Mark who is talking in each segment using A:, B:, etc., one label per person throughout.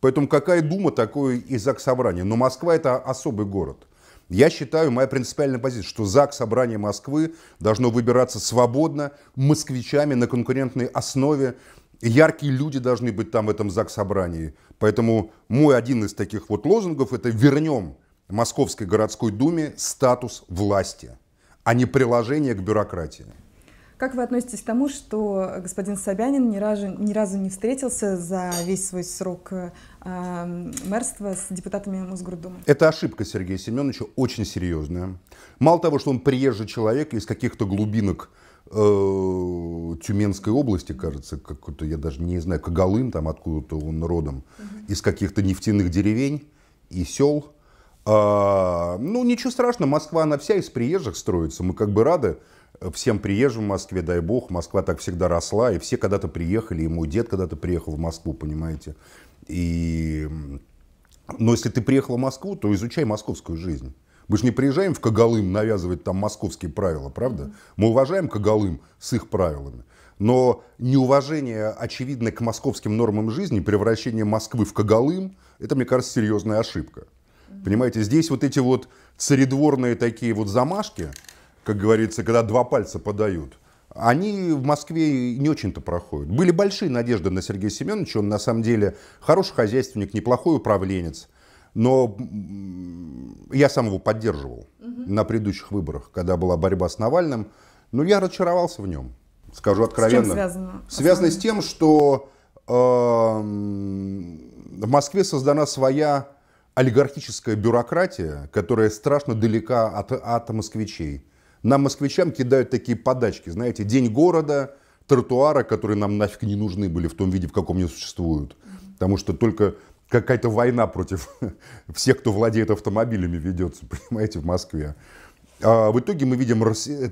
A: Поэтому какая дума, такое и ЗАГС собрание. Но Москва это особый город. Я считаю, моя принципиальная позиция, что ЗАГС собрание Москвы должно выбираться свободно, москвичами на конкурентной основе. Яркие люди должны быть там в этом ЗАГС собрании. Поэтому мой один из таких вот лозунгов это вернем Московской городской думе статус власти, а не приложение к бюрократии. Как вы относитесь к тому, что господин Собянин ни разу, ни разу не встретился за весь свой срок э, мэрства с депутатами Мосгордумы? Это ошибка Сергея Семеновича, очень серьезная. Мало того, что он приезжий человек из каких-то глубинок э, Тюменской области, кажется, какой-то, я даже не знаю, Кагалын, там откуда-то он родом, угу. из каких-то нефтяных деревень и сел. А, ну, ничего страшного, Москва, она вся из приезжих строится, мы как бы рады, Э, всем приезжим в Москве, дай бог, Москва так всегда росла, и все когда-то приехали, и мой дед когда-то приехал в Москву, понимаете. И... Но если ты приехал в Москву, то изучай московскую жизнь. Мы же не приезжаем в Кагалым навязывать там московские правила, правда? Мы уважаем Кагалым с их правилами. Но неуважение, очевидно, к московским нормам жизни, превращение Москвы в Кагалым, это, мне кажется, серьезная ошибка. Понимаете, здесь вот эти вот царедворные такие вот замашки – как говорится, когда два пальца подают, они в Москве не очень-то проходят. Были большие надежды на Сергея Семеновича, он на самом деле хороший хозяйственник, неплохой управленец. Но я сам его поддерживал угу. на предыдущих выборах, когда была борьба с Навальным. Но я разочаровался в нем, скажу откровенно. С чем связано? Связано с тем, что э, в Москве создана своя олигархическая бюрократия, которая страшно далека от, от москвичей. Нам, москвичам, кидают такие подачки, знаете, день города, тротуара, которые нам нафиг не нужны были в том виде, в каком они существуют. Потому что только какая-то война против всех, кто владеет автомобилями, ведется, понимаете, в Москве. А в итоге мы видим,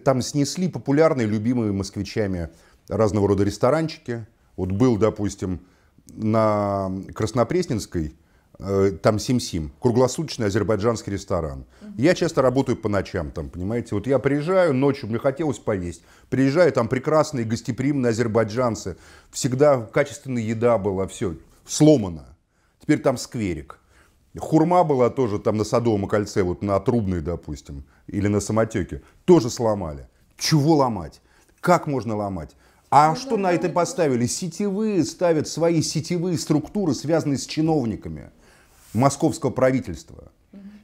A: там снесли популярные, любимые москвичами разного рода ресторанчики. Вот был, допустим, на Краснопресненской Э, там Сим-Сим, круглосуточный азербайджанский ресторан. Угу. Я часто работаю по ночам там, понимаете. Вот я приезжаю ночью, мне хотелось поесть. Приезжаю, там прекрасные гостеприимные азербайджанцы. Всегда качественная еда была, все сломано. Теперь там скверик. Хурма была тоже там на Садовом кольце, вот на Трубной, допустим, или на Самотеке. Тоже сломали. Чего ломать? Как можно ломать? А ну, что на это поставили? Сетевые ставят свои сетевые структуры, связанные с чиновниками московского правительства.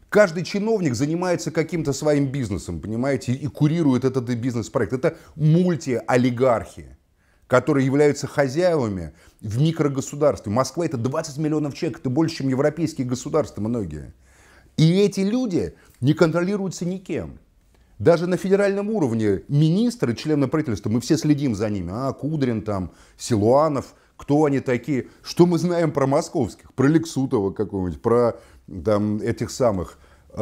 A: Каждый чиновник занимается каким-то своим бизнесом, понимаете, и курирует этот бизнес-проект. Это мультиолигархи, которые являются хозяевами в микрогосударстве. Москва это 20 миллионов человек, это больше, чем европейские государства многие. И эти люди не контролируются никем. Даже на федеральном уровне министры, члены правительства, мы все следим за ними. А, Кудрин, там, Силуанов, кто они такие, что мы знаем про московских, про Лексутова какого-нибудь, про там, этих самых, э,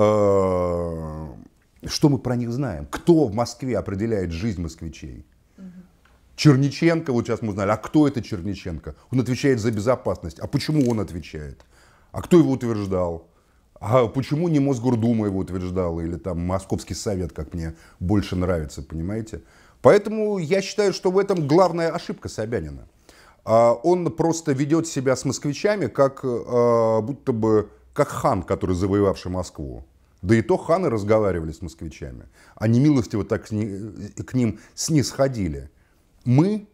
A: что мы про них знаем, кто в Москве определяет жизнь москвичей. Черниченко, вот сейчас мы узнали, а кто это Черниченко? Он отвечает за безопасность. А почему он отвечает? А кто его утверждал? А почему не Мосгордума его утверждала или там Московский совет, как мне больше нравится, понимаете? Поэтому я считаю, что в этом главная ошибка Собянина. А он просто ведет себя с москвичами, как э, будто бы как хан, который завоевавший Москву. Да и то ханы разговаривали с москвичами. Они милости вот так э, к ним снисходили. Мы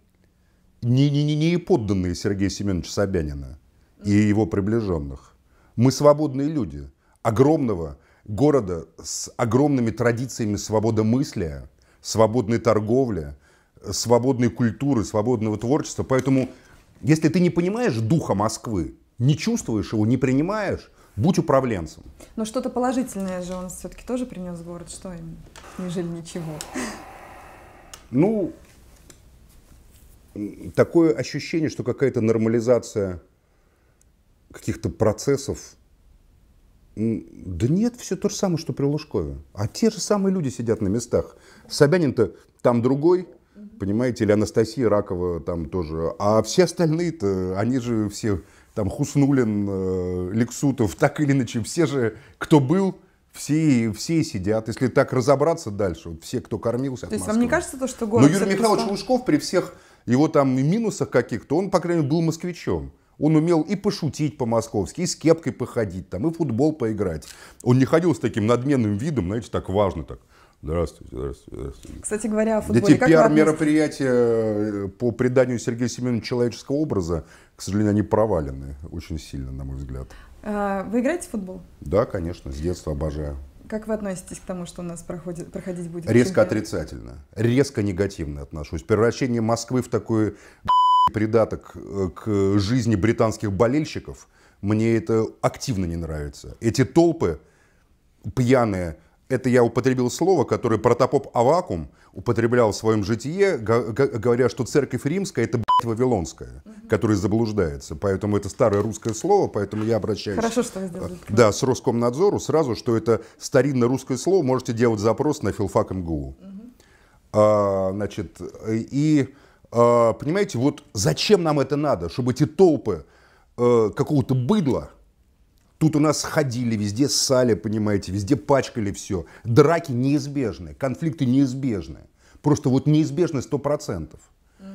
A: не, не, не, не подданные Сергея Семеновича Собянина и его приближенных. Мы свободные люди огромного города с огромными традициями свободомыслия, свободной торговли, свободной культуры, свободного творчества. Поэтому, если ты не понимаешь духа Москвы, не чувствуешь его, не принимаешь, будь управленцем. Но что-то положительное же он все-таки тоже принес в город. Что именно? Неужели ничего? Ну, такое ощущение, что какая-то нормализация каких-то процессов. Да нет, все то же самое, что при Лужкове. А те же самые люди сидят на местах. Собянин-то там другой, понимаете, или Анастасия Ракова там тоже. А все остальные-то, они же все, там Хуснулин, э, Лексутов, так или иначе, все же, кто был, все, все сидят. Если так разобраться дальше, вот все, кто кормился То есть Москвы. вам не кажется то, что город... Но Юрий Михайлович Лужков при всех его там минусах каких-то, он, по крайней мере, был москвичом. Он умел и пошутить по-московски, и с кепкой походить, там, и в футбол поиграть. Он не ходил с таким надменным видом, знаете, так важно так. Здравствуйте, здравствуйте, здравствуйте. Кстати говоря, о футболе. Эти пиар-мероприятия э, по преданию Сергея Семеновича человеческого образа, к сожалению, они провалены очень сильно, на мой взгляд. А, вы играете в футбол? Да, конечно, с детства обожаю. Как вы относитесь к тому, что у нас проходит, проходить будет? Резко отрицательно, резко негативно отношусь. Превращение Москвы в такой э, придаток э, к жизни британских болельщиков, мне это активно не нравится. Эти толпы пьяные, это я употребил слово, которое протопоп Авакум употреблял в своем житии, говоря, что церковь римская это блядь, вавилонская, угу. которая заблуждается. Поэтому это старое русское слово, поэтому я обращаюсь Хорошо, что вы сделали. Да, с Роскомнадзору сразу, что это старинное русское слово, можете делать запрос на филфак эм МГУ. Угу. А, значит, и а, понимаете, вот зачем нам это надо, чтобы эти толпы а, какого-то быдла, Тут у нас ходили, везде ссали, понимаете, везде пачкали все. Драки неизбежны, конфликты неизбежны. Просто вот неизбежны 100%. Угу.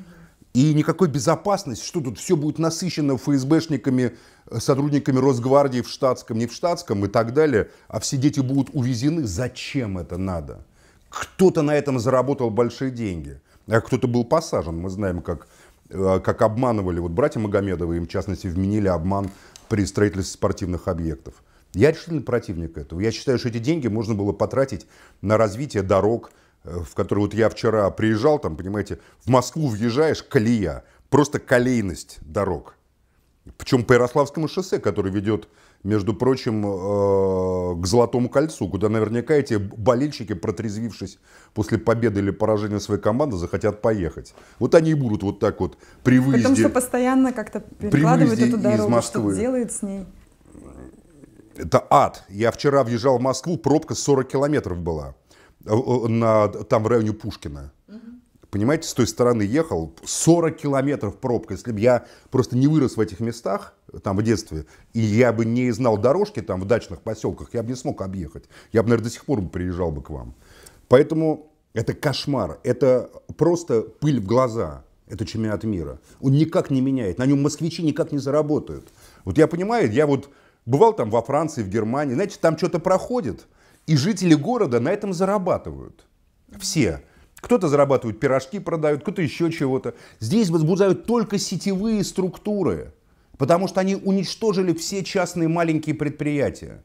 A: И никакой безопасности, что тут все будет насыщено ФСБшниками, сотрудниками Росгвардии в штатском, не в штатском и так далее, а все дети будут увезены. Зачем это надо? Кто-то на этом заработал большие деньги, а кто-то был посажен. Мы знаем, как э, как обманывали вот братья Магомедовы, им в частности вменили обман при строительстве спортивных объектов. Я решительно противник этого. Я считаю, что эти деньги можно было потратить на развитие дорог, э, в которые вот я вчера приезжал, там, понимаете, в Москву въезжаешь, колея, просто колейность дорог – причем по Ярославскому шоссе, который ведет, между прочим, э, к Золотому кольцу, куда наверняка эти болельщики, протрезвившись после победы или поражения своей команды, захотят поехать. Вот они и будут вот так вот при выезде... Потому что постоянно как-то перекладывают эту дорогу, что делают с ней. Это ад. Я вчера въезжал в Москву, пробка 40 километров была. Э, на, там в районе Пушкина. Угу понимаете, с той стороны ехал, 40 километров пробка. Если бы я просто не вырос в этих местах, там в детстве, и я бы не знал дорожки там в дачных поселках, я бы не смог объехать. Я бы, наверное, до сих пор бы приезжал бы к вам. Поэтому это кошмар, это просто пыль в глаза, это чемпионат мира. Он никак не меняет, на нем москвичи никак не заработают. Вот я понимаю, я вот бывал там во Франции, в Германии, знаете, там что-то проходит, и жители города на этом зарабатывают. Все. Кто-то зарабатывает пирожки, продают, кто-то еще чего-то. Здесь возбуждают только сетевые структуры, потому что они уничтожили все частные маленькие предприятия.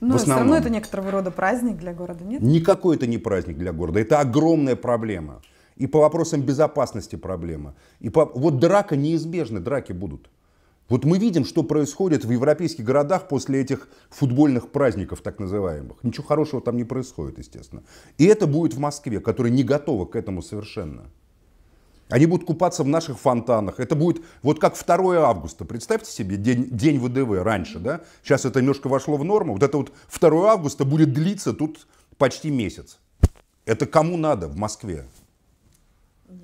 B: Но ну, все равно это
A: некоторого рода праздник для города, нет? Никакой это не праздник для города, это огромная проблема. И по вопросам безопасности проблема. И по... Вот драка неизбежна, драки будут. Вот мы видим, что происходит в европейских городах после этих футбольных праздников, так называемых. Ничего хорошего там не происходит, естественно. И это будет в Москве, которая не готова к этому совершенно. Они будут купаться в наших фонтанах. Это будет вот как 2 августа. Представьте себе день, день ВДВ раньше, да? Сейчас это немножко вошло в норму. Вот это вот 2 августа будет длиться тут почти месяц. Это кому надо в Москве?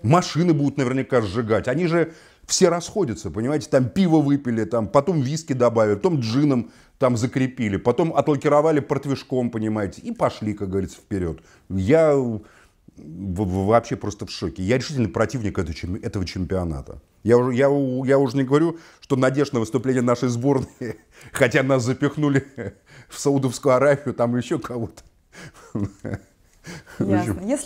A: Машины будут наверняка сжигать. Они же все расходятся, понимаете, там пиво выпили, там потом виски добавили, потом джином там закрепили, потом отлакировали портвишком, понимаете, и пошли, как говорится, вперед. Я вообще просто в шоке. Я решительно противник этого чемпионата. Я, уже, я, я уже не говорю, что надежда на выступление нашей сборной, хотя нас запихнули в Саудовскую Аравию, там еще кого-то. Ясно.